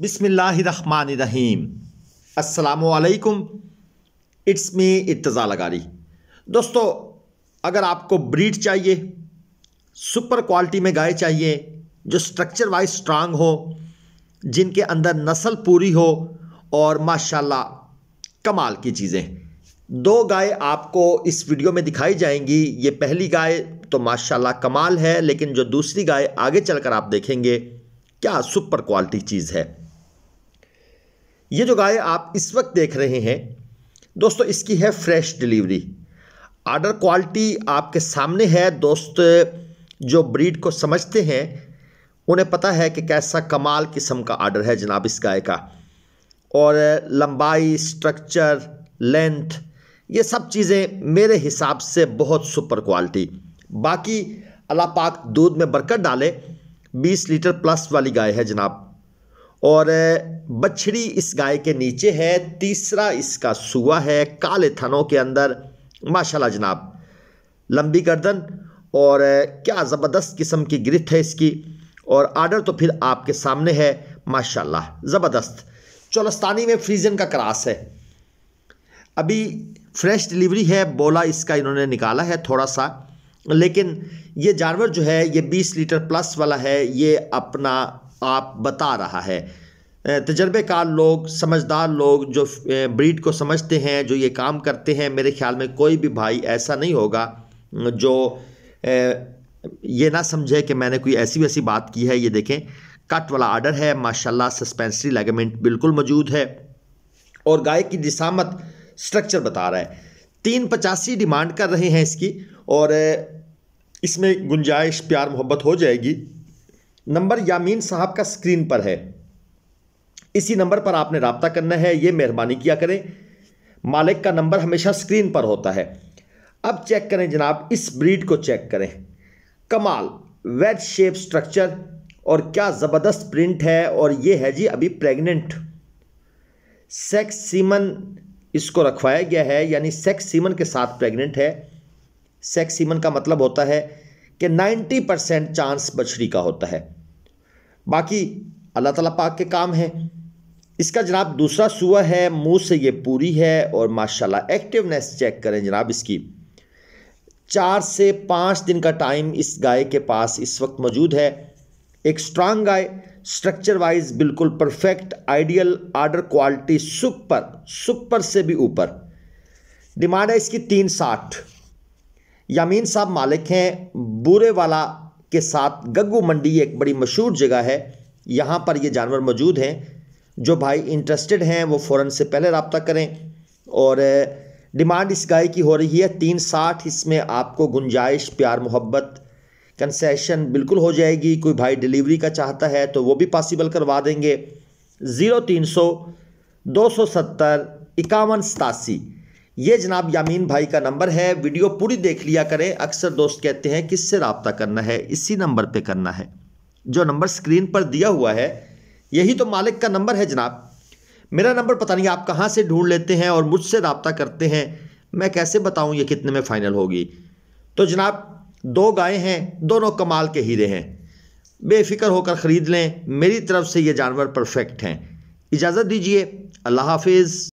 बिसमीम असलकुम it's me इतज़ा लगारी दोस्तों अगर आपको ब्रीड चाहिए सुपर क्वालिटी में गाय चाहिए जो स्ट्रक्चर वाइज स्ट्रांग हो जिनके अंदर नस्ल पूरी हो और माशाल्लाह कमाल की चीज़ें दो गाय आपको इस वीडियो में दिखाई जाएंगी ये पहली गाय तो माशाल्लाह कमाल है लेकिन जो दूसरी गाय आगे चलकर आप देखेंगे क्या सुपर क्वालिटी चीज़ है ये जो गाय आप इस वक्त देख रहे हैं दोस्तों इसकी है फ्रेश डिलीवरी आर्डर क्वालिटी आपके सामने है दोस्त जो ब्रीड को समझते हैं उन्हें पता है कि कैसा कमाल किस्म का आर्डर है जनाब इस गाय का और लंबाई स्ट्रक्चर लेंथ ये सब चीज़ें मेरे हिसाब से बहुत सुपर क्वालिटी बाकी अल्लाह पाक दूध में बरकत डाले 20 लीटर प्लस वाली गाय है जनाब और बछड़ी इस गाय के नीचे है तीसरा इसका सुआ है काले थनों के अंदर माशाल्लाह जनाब लंबी गर्दन और क्या ज़बरदस्त किस्म की ग्रिथ है इसकी और आर्डर तो फिर आपके सामने है माशाल्लाह ज़बरदस्त चौलस्तानी में फ्रीजन का क्रास है अभी फ्रेश डिलीवरी है बोला इसका इन्होंने निकाला है थोड़ा सा लेकिन ये जानवर जो है ये 20 लीटर प्लस वाला है ये अपना आप बता रहा है तजर्बेकार लोग समझदार लोग जो ब्रीड को समझते हैं जो ये काम करते हैं मेरे ख्याल में कोई भी भाई ऐसा नहीं होगा जो ये ना समझे कि मैंने कोई ऐसी वैसी बात की है ये देखें कट वाला आर्डर है माशाल्लाह सस्पेंसरी लेगामेंट बिल्कुल मौजूद है और गाय की जिसामत स्ट्रक्चर बता रहा है तीन पचासी डिमांड कर रहे हैं इसकी और इसमें गुंजाइश प्यार मोहब्बत हो जाएगी नंबर यामीन साहब का स्क्रीन पर है इसी नंबर पर आपने रबता करना है ये मेहरबानी किया करें मालिक का नंबर हमेशा स्क्रीन पर होता है अब चेक करें जनाब इस ब्रीड को चेक करें कमाल वेज शेप स्ट्रक्चर और क्या ज़बरदस्त प्रिंट है और ये है जी अभी प्रेग्नेंट सेक्स सीमन इसको रखवाया गया है यानी सेक्स सीमन के साथ प्रेग्नेंट है सेक्स सीमन का मतलब होता है कि 90 परसेंट चांस बछड़ी का होता है बाकी अल्लाह ताला पाक के काम है इसका जनाब दूसरा सुअर है मुंह से ये पूरी है और माशाल्लाह एक्टिवनेस चेक करें जनाब इसकी चार से पाँच दिन का टाइम इस गाय के पास इस वक्त मौजूद है एक स्ट्रांग गाय स्ट्रक्चर वाइज बिल्कुल perfect ideal order quality super super से भी ऊपर डिमांड है इसकी तीन साठ यामीन साहब मालिक हैं बुरे वाला के साथ गग्गू मंडी एक बड़ी मशहूर जगह है यहाँ पर ये जानवर मौजूद हैं जो भाई इंटरेस्टेड हैं वो फ़ौर से पहले रबता करें और डिमांड इस गाय की हो रही है तीन साठ इसमें आपको गुंजाइश प्यार मोहब्बत कंसेशन बिल्कुल हो जाएगी कोई भाई डिलीवरी का चाहता है तो वो भी पॉसिबल करवा देंगे ज़ीरो तीन सौ दो सौ सत्तर इक्यावन सतासी ये जनाब यामीन भाई का नंबर है वीडियो पूरी देख लिया करें अक्सर दोस्त कहते हैं किससे रबता करना है इसी नंबर पे करना है जो नंबर स्क्रीन पर दिया हुआ है यही तो मालिक का नंबर है जनाब मेरा नंबर पता नहीं आप कहाँ से ढूंढ लेते हैं और मुझसे रबता करते हैं मैं कैसे बताऊँ ये कितने में फ़ाइनल होगी तो जनाब दो गायें हैं दोनों कमाल के हीरे हैं बेफिक्र होकर ख़रीद लें मेरी तरफ से ये जानवर परफेक्ट हैं इजाज़त दीजिए अल्लाह हाफिज़